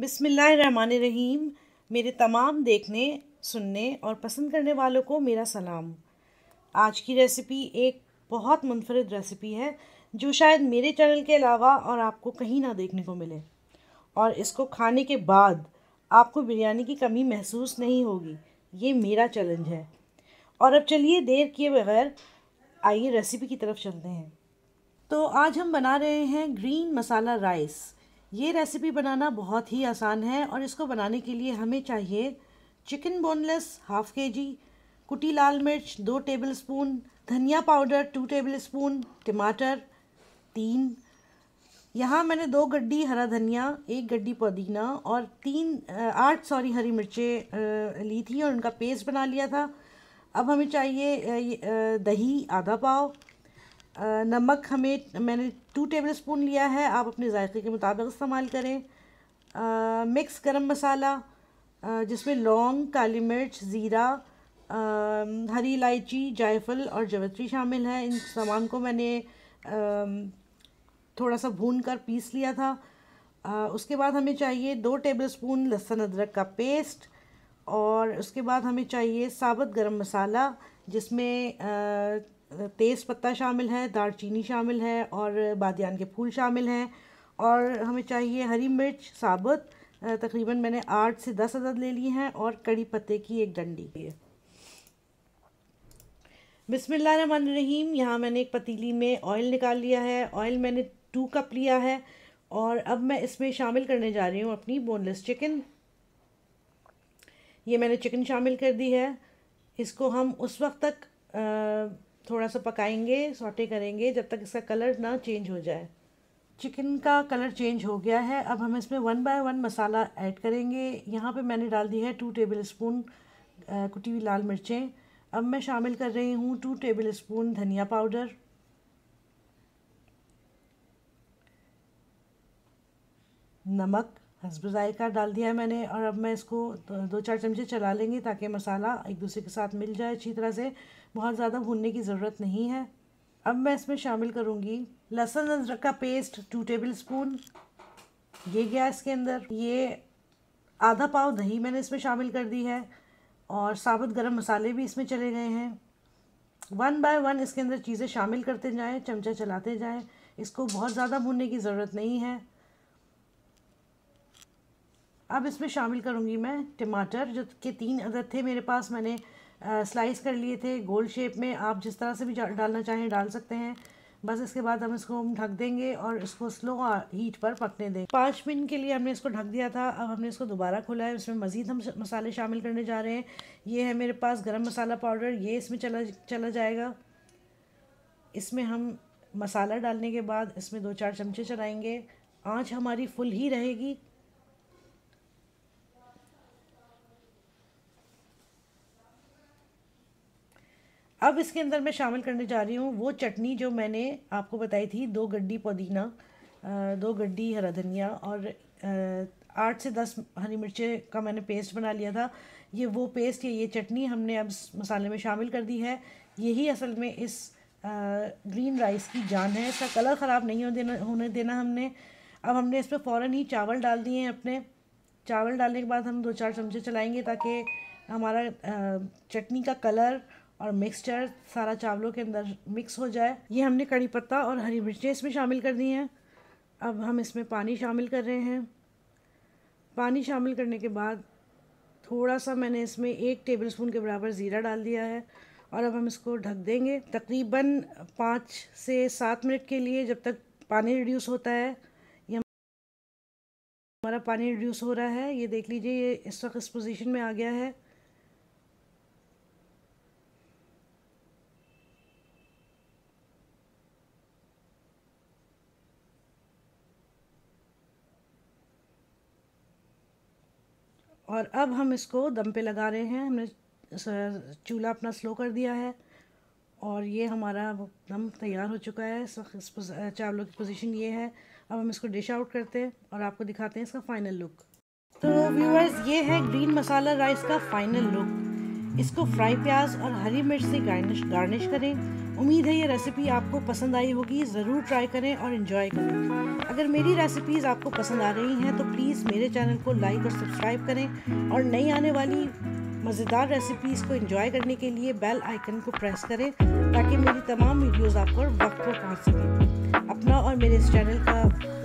बिसमीम मेरे तमाम देखने सुनने और पसंद करने वालों को मेरा सलाम आज की रेसिपी एक बहुत मुनफरद रेसिपी है जो शायद मेरे चैनल के अलावा और आपको कहीं ना देखने को मिले और इसको खाने के बाद आपको बिरयानी की कमी महसूस नहीं होगी ये मेरा चैलेंज है और अब चलिए देर किए बगैर आइए रेसिपी की तरफ चलते हैं तो आज हम बना रहे हैं ग्रीन मसाला राइस ये रेसिपी बनाना बहुत ही आसान है और इसको बनाने के लिए हमें चाहिए चिकन बोनलेस हाफ़ के जी कुटी लाल मिर्च दो टेबल स्पून धनिया पाउडर टू टेबल स्पून टमाटर तीन यहाँ मैंने दो गड्डी हरा धनिया एक गड्डी पुदीना और तीन आठ सॉरी हरी मिर्चें ली थी और उनका पेस्ट बना लिया था अब हमें चाहिए दही आधा पाव नमक हमें मैंने टू टेबल स्पून लिया है आप अपने जायके के मुताबिक इस्तेमाल करें आ, मिक्स गरम मसाला आ, जिसमें लौंग काली मिर्च ज़ीरा हरी इलायची जायफल और जवत्री शामिल है इन सामान को मैंने आ, थोड़ा सा भून कर पीस लिया था आ, उसके बाद हमें चाहिए दो टेबल स्पून लहसुन अदरक का पेस्ट और उसके बाद हमें चाहिए साबुत गरम मसाला जिसमें तेज़ पत्ता शामिल है दालचीनी शामिल है और बादियान के फूल शामिल हैं और हमें चाहिए हरी मिर्च साबुत तकरीबन मैंने आठ से दस अदद ले ली हैं और कड़ी पत्ते की एक डंडी है रहीम यहाँ मैंने एक पतीली में ऑयल निकाल लिया है ऑयल मैंने टू कप लिया है और अब मैं इसमें शामिल करने जा रही हूँ अपनी बोनलेस चिकन ये मैंने चिकन शामिल कर दी है इसको हम उस वक्त तक आ, थोड़ा सा पकाएंगे सॉटे करेंगे जब तक इसका कलर ना चेंज हो जाए चिकन का कलर चेंज हो गया है अब हम इसमें वन बाय वन मसाला ऐड करेंगे यहाँ पे मैंने डाल दी है टू टेबल स्पून कुटी हुई लाल मिर्चें अब मैं शामिल कर रही हूँ टू टेबल स्पून धनिया पाउडर नमक जायका डाल दिया है मैंने और अब मैं इसको दो चार चमचे चला लेंगे ताकि मसाला एक दूसरे के साथ मिल जाए अच्छी तरह से बहुत ज़्यादा भूनने की ज़रूरत नहीं है अब मैं इसमें शामिल करूँगी लहसुन अदरक का पेस्ट टू टेबल स्पून ये गया इसके अंदर ये आधा पाव दही मैंने इसमें शामिल कर दी है और साबुत गर्म मसाले भी इसमें चले गए हैं वन बाय वन इसके अंदर चीज़ें शामिल करते जाएँ चमचा चलाते जाएँ इसको बहुत ज़्यादा भूनने की ज़रूरत नहीं है अब इसमें शामिल करूँगी मैं टमाटर जो के तीन अदद थे मेरे पास मैंने स्लाइस कर लिए थे गोल शेप में आप जिस तरह से भी डालना चाहें डाल सकते हैं बस इसके बाद हम इसको हम ढक देंगे और इसको स्लो हीट पर पकने देंगे पाँच मिनट के लिए हमने इसको ढक दिया था अब हमने इसको दोबारा खोला है इसमें मज़ीद हम मसाले शामिल करने जा रहे हैं ये है मेरे पास गरम मसाला पाउडर ये इसमें चला चला जाएगा इसमें हम मसाला डालने के बाद इसमें दो चार चमचे चलाएँगे आँच हमारी फुल ही रहेगी अब इसके अंदर मैं शामिल करने जा रही हूँ वो चटनी जो मैंने आपको बताई थी दो गड्डी पुदीना दो गड्डी हरा धनिया और आठ से दस हरी मिर्चें का मैंने पेस्ट बना लिया था ये वो पेस्ट या ये चटनी हमने अब मसाले में शामिल कर दी है यही असल में इस ग्रीन राइस की जान है इसका कलर ख़राब नहीं हो देना होने देना हमने अब हमने इसमें फ़ौर ही चावल डाल दिए हैं अपने चावल डालने के बाद हम दो चार चमचे चलाएँगे ताकि हमारा चटनी का कलर और मिक्सचर सारा चावलों के अंदर मिक्स हो जाए ये हमने कड़ी पत्ता और हरी मिर्चें इसमें शामिल कर दी हैं अब हम इसमें पानी शामिल कर रहे हैं पानी शामिल करने के बाद थोड़ा सा मैंने इसमें एक टेबल स्पून के बराबर ज़ीरा डाल दिया है और अब हम इसको ढक देंगे तकरीबन पाँच से सात मिनट के लिए जब तक पानी रिड्यूस होता है ये हमारा पानी रिड्यूस हो रहा है ये देख लीजिए ये इस वक्त इस पोजीशन में आ गया है और अब हम इसको दम पे लगा रहे हैं हमने चूल्हा अपना स्लो कर दिया है और ये हमारा दम तैयार हो चुका है चावलों की पोजीशन ये है अब हम इसको डिश आउट करते हैं और आपको दिखाते हैं इसका फाइनल लुक तो व्यूअर्स ये है ग्रीन मसाला राइस का फाइनल लुक इसको फ्राई प्याज और हरी मिर्च से गार्निश गार्निश करें उम्मीद है ये रेसिपी आपको पसंद आई होगी ज़रूर ट्राई करें और इन्जॉय करें अगर मेरी रेसिपीज़ आपको पसंद आ रही हैं तो प्लीज़ मेरे चैनल को लाइक और सब्सक्राइब करें और नई आने वाली मज़ेदार रेसिपीज़ को इन्जॉय करने के लिए बेल आइकन को प्रेस करें ताकि मेरी तमाम वीडियोज़ आपको वक्त पर पहुँच सकें अपना और मेरे इस चैनल का